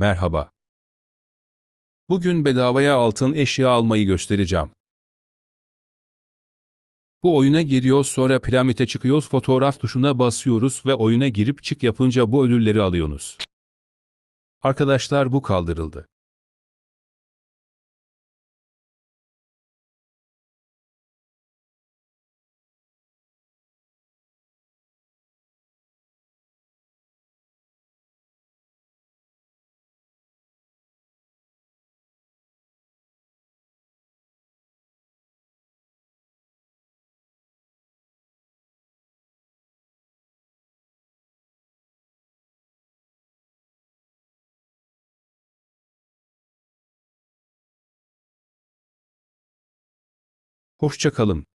Merhaba. Bugün bedavaya altın eşya almayı göstereceğim. Bu oyuna giriyoruz sonra piramite çıkıyoruz fotoğraf tuşuna basıyoruz ve oyuna girip çık yapınca bu ödülleri alıyorsunuz. Arkadaşlar bu kaldırıldı. Hoşçakalın.